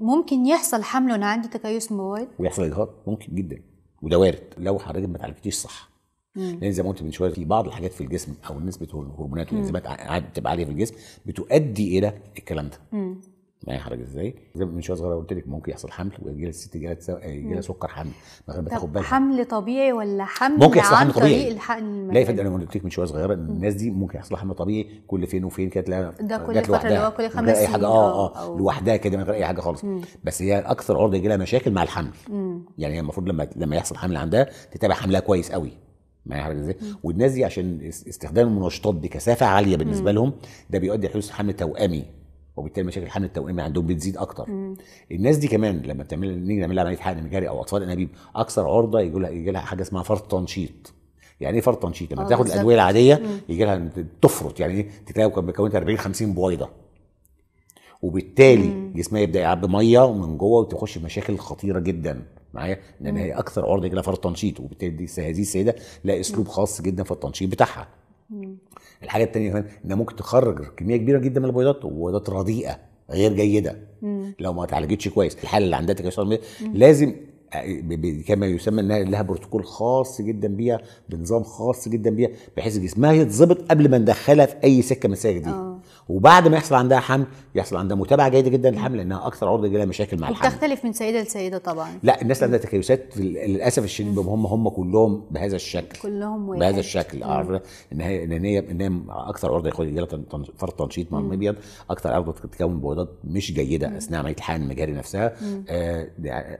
ممكن يحصل حمل وانا عندي تكيس مبوظ ويحصل اجهاض ممكن جدا وده وارد لو حضرتك ما اتعالجتيش صح مم. لان زي ما قلت من شويه في بعض الحاجات في الجسم او نسبه الهرمونات والانزيمات بتبقى عاليه في الجسم بتؤدي الى الكلام ده مم. معايا يحرج ازاي؟ زي من شويه صغيره قلت لك ممكن يحصل حمل ويجي الست يجي لها سكر حمل من غير ما تاخد بالها حمل طبيعي ولا حمل ممكن يحصل حمل طبيعي لا فندم انا قلت لك من شويه صغيره ان الناس دي ممكن يحصل حمل طبيعي كل فين وفين كده تلاقيها ده كل فتره اللي هو كل خمس سنين اه اه لوحدها كده من غير اي حاجه خالص مم. بس هي اكثر عرضه يجي لها مشاكل مع الحمل مم. يعني هي المفروض لما لما يحصل حمل عندها تتابع حملها كويس قوي معايا يعرف ازاي؟ والناس دي عشان استخدام المنشطات بكثافه عاليه بالنسبه مم. لهم ده بيؤدي لحدوث حمل توامي وبالتالي مشاكل الحمل التوأمي عندهم بتزيد اكتر مم. الناس دي كمان لما بتعمل نيجي نعمل لها عمليه حقن جاري او اطفال انابيب اكثر عرضه يجي لها يجي لها حاجه اسمها فرط تنشيط يعني ايه فرط تنشيط لما آه، تاخد الادويه العاديه يجي لها تفرط يعني ايه تلاقي مكونات 40 50 بويضه وبالتالي جسمها يبدا يعبي ميه من جوه وتخش مشاكل خطيره جدا معايا لان هي اكثر عرضه يجي لها فرط تنشيط وبالتالي دي هذه السيده لها اسلوب خاص جدا في التنشيط بتاعها الحاجه التانية كمان انها ممكن تخرج كميه كبيره جدا من البيضات وبيضات رديئه غير جيده مم. لو ما اتعالجتش كويس الحاله اللي عندها تكاسل لازم آه، كما يسمى انها لها بروتوكول خاص جدا بيها بنظام خاص جدا بيها بحيث جسمها يتظبط قبل ما ندخلها في اي سكه من السكك دي أوه. وبعد ما يحصل عندها حمل يحصل عندها متابعه جيده جدا للحمل لانها اكثر عرضه لها مشاكل مع الحمل بتختلف من سيده لسيده طبعا لا الناس اللي عندها تكيسات للاسف الشديد هم هم كلهم بهذا الشكل كلهم واحد. بهذا الشكل ان هي ان هي ان اكثر عرضه ياخد لها فرط تنشيط مع المبيض اكثر عرضه تتكون بويضات مش جيده مم. اثناء عمليه الحمل المجهري نفسها آه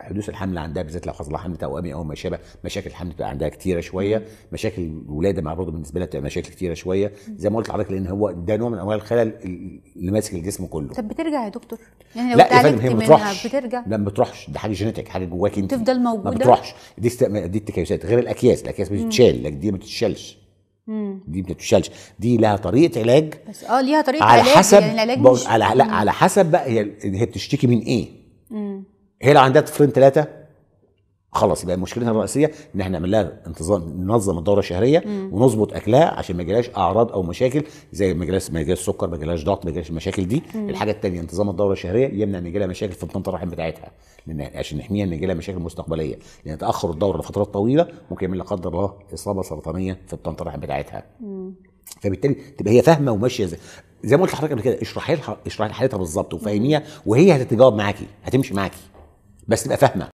حدوث الحمل عندها بالذات لو حصل لها حمل توامي او ما شابه مشاكل الحمل بتبقى عندها كتيره شويه مم. مشاكل الولاده مع برضه بالنسبه لها بتبقى مشاكل كتيره شويه زي ما قلت لحضرتك لان هو ده نوع من انواع الخلل اللي ماسك الجسم كله طب بترجع يا دكتور يعني لو لا يا فندم هي ما بتروحش بترجع لا ما بتروحش ده حاجه جينيتك حاجه جواك انت تفضل موجوده ما بتروحش دي است... دي التكيسات غير الاكياس الاكياس بتتشال لكن دي ما بتتشالش دي ما بتتشالش دي لها طريقه علاج بس اه ليها طريقه على علاج حسب يعني العلاج مش على لا على حسب بقى هي هي بتشتكي من ايه مم. هي لو عندها طفلين ثلاثه خلاص يبقى مشكلتنا الرئيسيه ان احنا نعمل لها انتظام ننظم الدوره الشهريه ونظبط اكلها عشان ما يجيلهاش اعراض او مشاكل زي ما يجيلهاش ما يجيلهاش سكر ما يجيلهاش ضغط ما يجيلهاش المشاكل دي مم. الحاجه الثانيه انتظام الدوره الشهريه يمنع ان يجيلها مشاكل في بطانه الرحم بتاعتها لان عشان نحميها ان يجيلها مشاكل مستقبليه لان يعني تاخر الدوره لفترات طويله ممكن يعمل لا قدر الله اصابه سرطانيه في بطانه الرحم بتاعتها مم. فبالتالي تبقى هي فاهمه وماشيه زي زي ما قلت لحضرتك قبل كده اشرحي لها اشرحي لحالتها بالظبط وفهميها وهي هتتجاوب معاكي هتمشي معاكي بس تبقى فاهمه